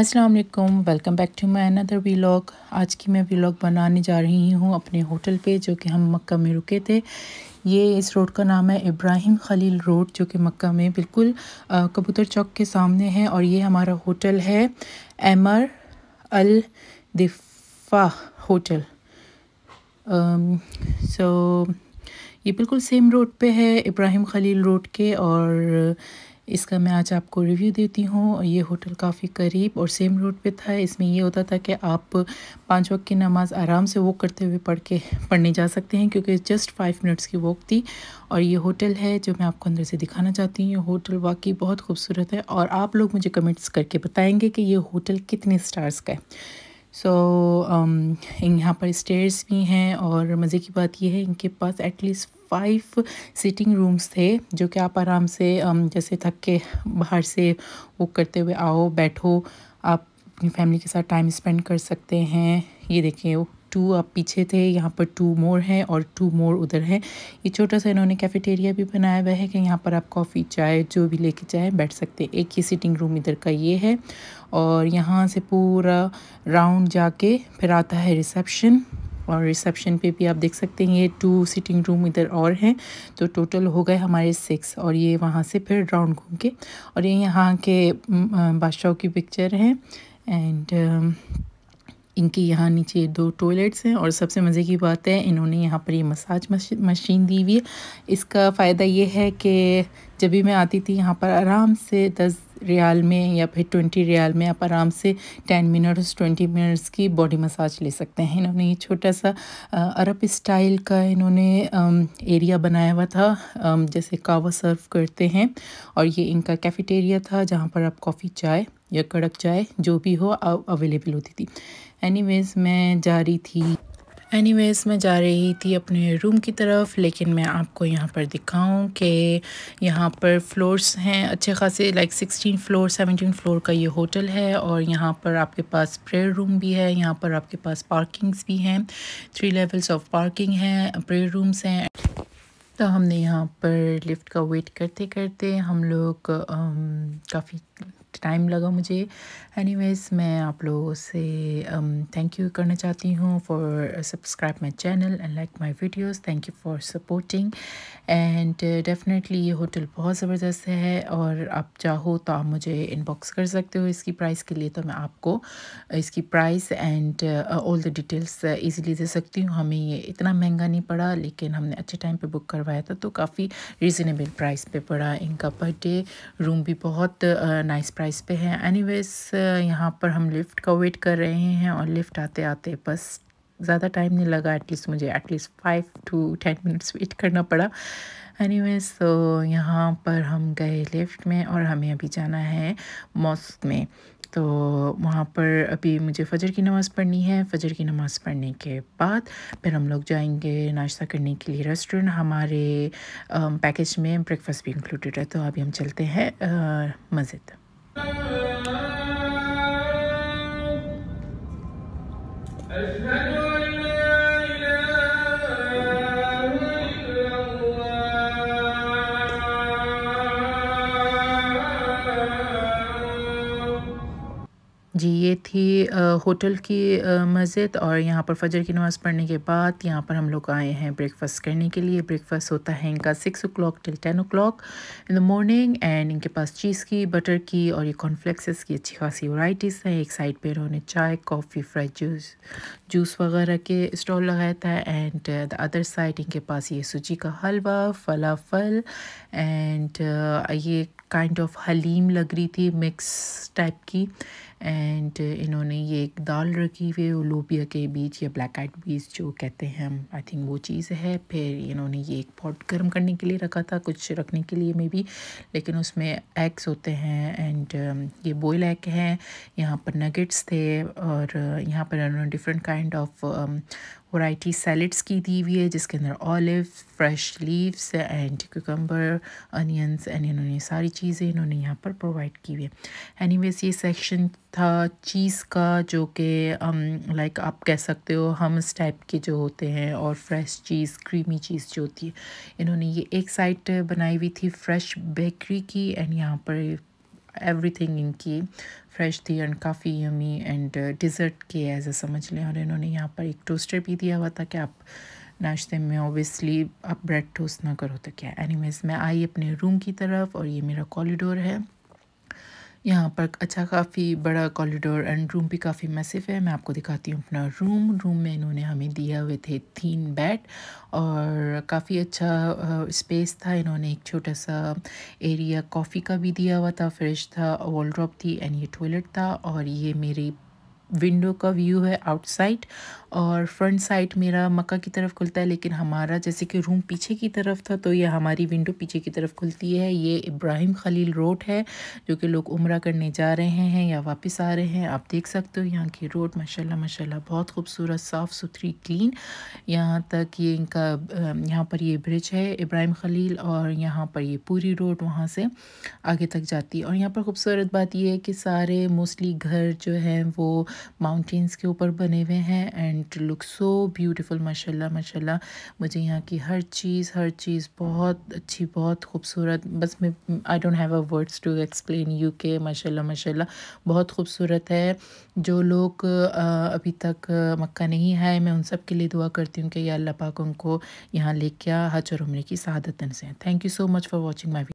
अस्सलाम वालेकुम welcome back to my another vlog आज की मैं व्लॉग बनाने जा रही हूँ अपने होटल पे जो कि हम मक्का में रुके थे ये इस रोड का नाम है इब्राहिम खलील रोड जो कि मक्का में बिल्कुल कबूतर चौक के सामने है और ये हमारा होटल है एमर अल दिफा होटल सो ये बिल्कुल सेम रोड पे है इब्राहिम खलील रोड के और इसका मैं आज आपको रिव्यू देती हूँ ये होटल काफ़ी करीब और सेम रूट पे था इसमें ये होता था कि आप पाँच वक्त की नमाज़ आराम से वॉक करते हुए पढ़ के पढ़ने जा सकते हैं क्योंकि जस्ट फाइव मिनट्स की वॉक थी और ये होटल है जो मैं आपको अंदर से दिखाना चाहती हूँ ये होटल वाकई बहुत खूबसूरत है और आप लोग मुझे कमेंट्स करके बताएँगे कि ये होटल कितने स्टार्स का है सो so, um, यहाँ पर स्टेयर्स भी हैं और मज़े की बात यह है इनके पास एटलीस्ट फाइव सिटिंग रूम्स थे जो कि आप आराम से जैसे थक के बाहर से वो करते हुए आओ बैठो आप अपनी फैमिली के साथ टाइम स्पेंड कर सकते हैं ये देखिए टू आप पीछे थे यहाँ पर टू मोर हैं और टू मोर उधर हैं ये छोटा सा इन्होंने कैफेटेरिया भी बनाया हुआ है कि यहाँ पर आप कॉफ़ी चाय जो भी लेके जाए बैठ सकते हैं एक ही सिटिंग रूम इधर का ये है और यहाँ से पूरा राउंड जाके फिर आता है रिसेप्शन और रिसेप्शन पे भी आप देख सकते हैं ये टू सिटिंग रूम इधर और हैं तो टोटल हो गए हमारे सिक्स और ये वहाँ से फिर राउंड घूम के और ये यहाँ के बादशाह की पिक्चर हैं एंड इनके यहाँ नीचे दो टॉयलेट्स हैं और सबसे मज़े की बात है इन्होंने यहाँ पर ये मसाज मशीन दी हुई है इसका फ़ायदा ये है कि जब भी मैं आती थी यहाँ पर आराम से दस रियाल में या फिर ट्वेंटी रियाल में आप आराम से टेन मिनट्स ट्वेंटी मिनट्स की बॉडी मसाज ले सकते हैं इन्होंने ये छोटा सा अरब स्टाइल का इन्होंने एरिया बनाया हुआ था जैसे कावा सर्व करते हैं और ये इनका कैफेटेरिया था जहाँ पर आप कॉफ़ी चाय या कड़क चाय जो भी हो अवेलेबल होती थी एनीवेज मैं जा रही थी एनीवेज मैं जा रही थी अपने रूम की तरफ लेकिन मैं आपको यहाँ पर दिखाऊं कि यहाँ पर फ्लोर्स हैं अच्छे खासे like sixteen floor seventeen floor का ये होटल है और यहाँ पर आपके पास प्रेयर रूम भी है यहाँ पर आपके पास पार्किंग्स भी हैं थ्री लेवल्स ऑफ पार्किंग हैं प्रेयर रूम्स हैं तो हमने यहाँ पर लिफ्ट का वेट करते करते हम लोग काफ़ी टाइम लगा मुझे एनीवेज मैं आप लोगों से थैंक um, यू करना चाहती हूँ for subscribe my channel and like my videos thank you for supporting and definitely ये होटल बहुत ज़बरदस्त है और आप चाहो तो आप मुझे इनबॉक्स कर सकते हो इसकी प्राइस के लिए तो मैं आपको इसकी price and all the details easily दे सकती हूँ हमें ये इतना महंगा नहीं पड़ा लेकिन हमने अच्छे टाइम पर बुक करवाया था तो काफ़ी रिजनेबल प्राइस पर पड़ा इनका पर डे रूम भी बहुत नाइस uh, प्राइस प्राइस पे है एनीवेज यहाँ पर हम लिफ्ट का वेट कर रहे हैं और लिफ्ट आते आते बस ज़्यादा टाइम नहीं लगा एटलीस्ट मुझे at least five to ten minutes wait करना पड़ा एनी वेज तो यहाँ पर हम गए लिफ्ट में और हमें अभी जाना है मॉस्क में तो वहाँ पर अभी मुझे फ़जर की नमाज़ पढ़नी है फ़जर की नमाज़ पढ़ने के बाद फिर हम लोग जाएंगे नाश्ता करने के लिए रेस्टोरेंट हमारे पैकेज um, में ब्रेकफास्ट भी इंक्लूडेड है तो अभी हम चलते हैं uh, मस्जिद أشهد ये थी होटल की मस्जिद और यहाँ पर फजर की नमाज़ पढ़ने के बाद यहाँ पर हम लोग आए हैं ब्रेकफास्ट करने के लिए ब्रेकफास्ट होता है इनका six o'clock till ten o'clock in the morning and इनके पास चीज़ की बटर की और ये कॉर्नफ्लेक्सेस की अच्छी खासी वराइटीज़ हैं एक साइड पर इन्होंने चाय कॉफ़ी फ्राइड जूस जूस वगैरह के स्टॉल लगाया था एंड द अदर साइड इनके पास ये सूजी का हलवा फलाफल एंड uh, ये काइंड ऑफ हलीम लग रही थी मिक्स टाइप की एंड uh, इन्होंने ये एक दाल रखी हुई है लोबिया के बीज या ब्लैक आइट बीज जो कहते हैं हम आई थिंक वो चीज़ है फिर इन्होंने ये एक पॉट गर्म करने के लिए रखा था कुछ रखने के लिए मे भी लेकिन उसमें एग्स होते हैं एंड um, ये बॉयल एग हैं यहाँ पर नगेट्स थे और uh, यहाँ पर इन्होंने different kind of variety salads की दी हुई है जिसके अंदर olive fresh leaves and cucumber onions and इन्होंने सारी चीज़ें इन्होंने यहाँ पर प्रोवाइड की हुई है वेज़ ये सेक्शन था चीज़ का जो कि लाइक um, आप कह सकते हो इस टाइप के जो होते हैं और फ्रेश चीज़ क्रीमी चीज़ जो होती है इन्होंने ये एक साइट बनाई हुई थी फ्रेश बेकरी की एंड यहाँ पर एवरीथिंग इनकी फ्रेश थी एंड काफ़ी यमी एंड डिज़र्ट के एज ए समझ लें और इन्होंने यहाँ पर एक टोस्टर भी दिया हुआ था कि आप नाश्ते में ओबियसली आप ब्रेड टोस्ट ना करो तो क्या एनीवेज मैं आई अपने रूम की तरफ और ये मेरा कॉरिडोर है यहाँ पर अच्छा काफ़ी बड़ा कॉरिडोर एंड रूम भी काफ़ी मैसिव है मैं आपको दिखाती हूँ अपना रूम रूम में इन्होंने हमें दिया हुए थे तीन बेड और काफ़ी अच्छा स्पेस था इन्होंने एक छोटा सा एरिया कॉफ़ी का भी दिया हुआ था फ्रिज था वॉल थी एंड ये टॉयलेट था और ये मेरी विंडो का व्यू है आउटसाइड और फ्रंट साइड मेरा मक्का की तरफ खुलता है लेकिन हमारा जैसे कि रूम पीछे की तरफ था तो ये हमारी विंडो पीछे की तरफ खुलती है ये इब्राहिम खलील रोड है जो कि लोग उम्र करने जा रहे हैं या वापस आ रहे हैं आप देख सकते हो यहाँ की रोड माशाल्लाह माशाल्लाह बहुत खूबसूरत साफ़ सुथरी क्लीन यहाँ तक ये इनका यहाँ पर ये ब्रिज है इब्राहिम खलील और यहाँ पर ये पूरी रोड वहाँ से आगे तक जाती है और यहाँ पर खूबसूरत बात यह है कि सारे मोस्टली घर जो हैं वो माउंटेन्स के ऊपर बने हुए हैं एंड लुक सो ब्यूटीफुल माशाल्लाह माशाल्लाह मुझे यहाँ की हर चीज़ हर चीज़ बहुत अच्छी बहुत खूबसूरत बस मैं I don't have a words to explain you के माशाल्लाह माशाल्लाह बहुत खूबसूरत है जो लोग अभी तक मक्का नहीं आए मैं उन सब के लिए दुआ करती हूँ कि यह अल्लाह पाक उनको यहाँ लेके हज और उम्र की शहादत से thank you so much for watching my